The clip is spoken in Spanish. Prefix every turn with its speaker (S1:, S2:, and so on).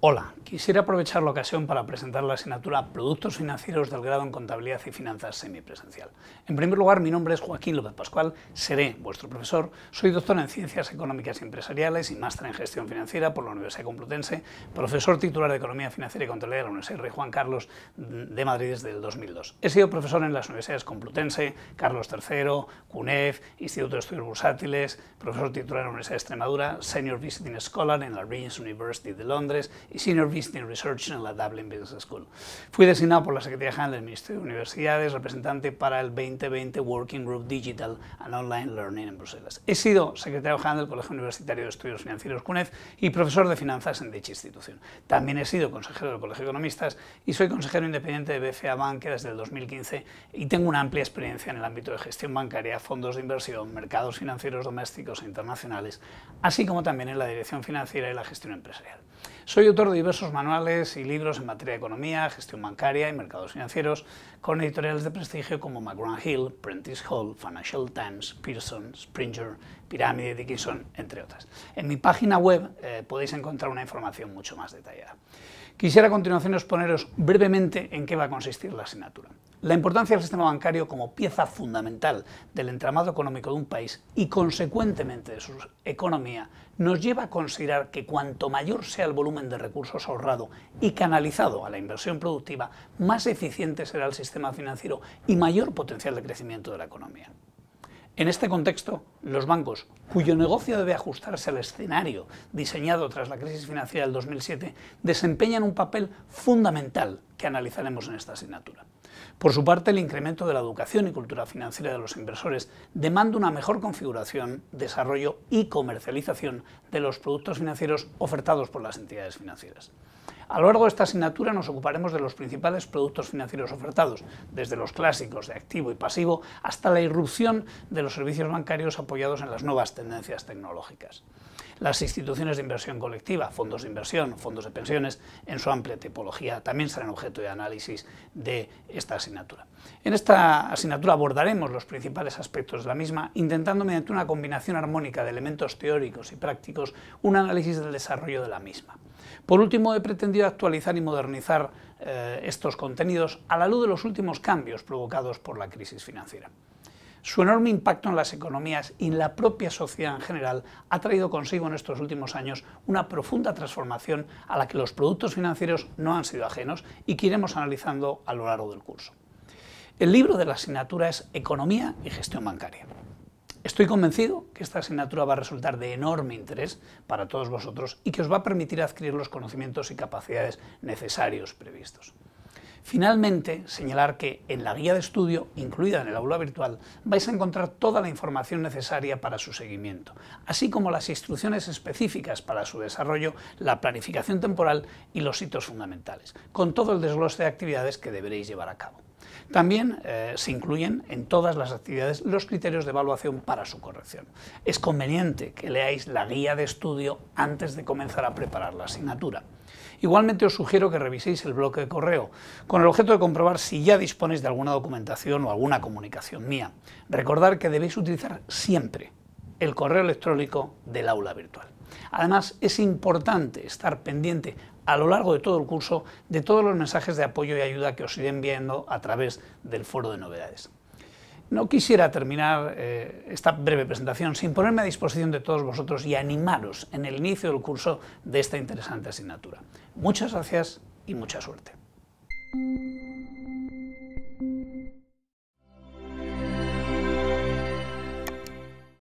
S1: Hola, quisiera aprovechar la ocasión para presentar la asignatura Productos Financieros del grado en Contabilidad y Finanzas Semipresencial. En primer lugar, mi nombre es Joaquín López Pascual, seré vuestro profesor, soy doctor en Ciencias Económicas y Empresariales y máster en Gestión Financiera por la Universidad Complutense, profesor titular de Economía Financiera y Contabilidad de la Universidad Rey Juan Carlos de Madrid desde el 2002. He sido profesor en las universidades Complutense, Carlos III, CUNEF, Instituto de Estudios Bursátiles, profesor titular en la Universidad de Extremadura, Senior Visiting Scholar en la Regent's University de Londres y Senior visiting Research en la Dublin Business School. Fui designado por la Secretaría General del Ministerio de Universidades, representante para el 2020 Working Group Digital and Online Learning en Bruselas. He sido secretario general del Colegio Universitario de Estudios Financieros CUNEF y profesor de finanzas en dicha institución. También he sido consejero del Colegio de Economistas y soy consejero independiente de BFA Banque desde el 2015 y tengo una amplia experiencia en el ámbito de gestión bancaria, fondos de inversión, mercados financieros domésticos e internacionales, así como también en la dirección financiera y la gestión empresarial. Soy autor de diversos manuales y libros en materia de economía, gestión bancaria y mercados financieros, con editoriales de prestigio como McGraw Hill, Prentice Hall, Financial Times, Pearson, Springer, Pirámide, Dickinson, entre otras. En mi página web eh, podéis encontrar una información mucho más detallada. Quisiera a continuación exponeros brevemente en qué va a consistir la asignatura. La importancia del sistema bancario como pieza fundamental del entramado económico de un país y consecuentemente de su economía nos lleva a considerar que cuanto mayor sea el volumen de recursos ahorrado y canalizado a la inversión productiva, más eficiente será el sistema financiero y mayor potencial de crecimiento de la economía. En este contexto, los bancos, cuyo negocio debe ajustarse al escenario diseñado tras la crisis financiera del 2007, desempeñan un papel fundamental que analizaremos en esta asignatura. Por su parte, el incremento de la educación y cultura financiera de los inversores demanda una mejor configuración, desarrollo y comercialización de los productos financieros ofertados por las entidades financieras. A lo largo de esta asignatura nos ocuparemos de los principales productos financieros ofertados, desde los clásicos de activo y pasivo hasta la irrupción de los servicios bancarios apoyados en las nuevas tendencias tecnológicas. Las instituciones de inversión colectiva, fondos de inversión, fondos de pensiones, en su amplia tipología, también serán objeto de análisis de esta asignatura. En esta asignatura abordaremos los principales aspectos de la misma, intentando mediante una combinación armónica de elementos teóricos y prácticos un análisis del desarrollo de la misma. Por último, he pretendido actualizar y modernizar eh, estos contenidos a la luz de los últimos cambios provocados por la crisis financiera. Su enorme impacto en las economías y en la propia sociedad en general ha traído consigo en estos últimos años una profunda transformación a la que los productos financieros no han sido ajenos y que iremos analizando a lo largo del curso. El libro de la asignatura es Economía y Gestión Bancaria. Estoy convencido que esta asignatura va a resultar de enorme interés para todos vosotros y que os va a permitir adquirir los conocimientos y capacidades necesarios previstos. Finalmente, señalar que en la guía de estudio, incluida en el aula virtual, vais a encontrar toda la información necesaria para su seguimiento, así como las instrucciones específicas para su desarrollo, la planificación temporal y los hitos fundamentales, con todo el desglose de actividades que deberéis llevar a cabo. También eh, se incluyen en todas las actividades los criterios de evaluación para su corrección. Es conveniente que leáis la guía de estudio antes de comenzar a preparar la asignatura. Igualmente os sugiero que reviséis el bloque de correo, con el objeto de comprobar si ya disponéis de alguna documentación o alguna comunicación mía. Recordar que debéis utilizar siempre el correo electrónico del aula virtual. Además, es importante estar pendiente a lo largo de todo el curso de todos los mensajes de apoyo y ayuda que os iré enviando a través del foro de novedades. No quisiera terminar eh, esta breve presentación sin ponerme a disposición de todos vosotros y animaros en el inicio del curso de esta interesante asignatura. Muchas gracias y mucha suerte.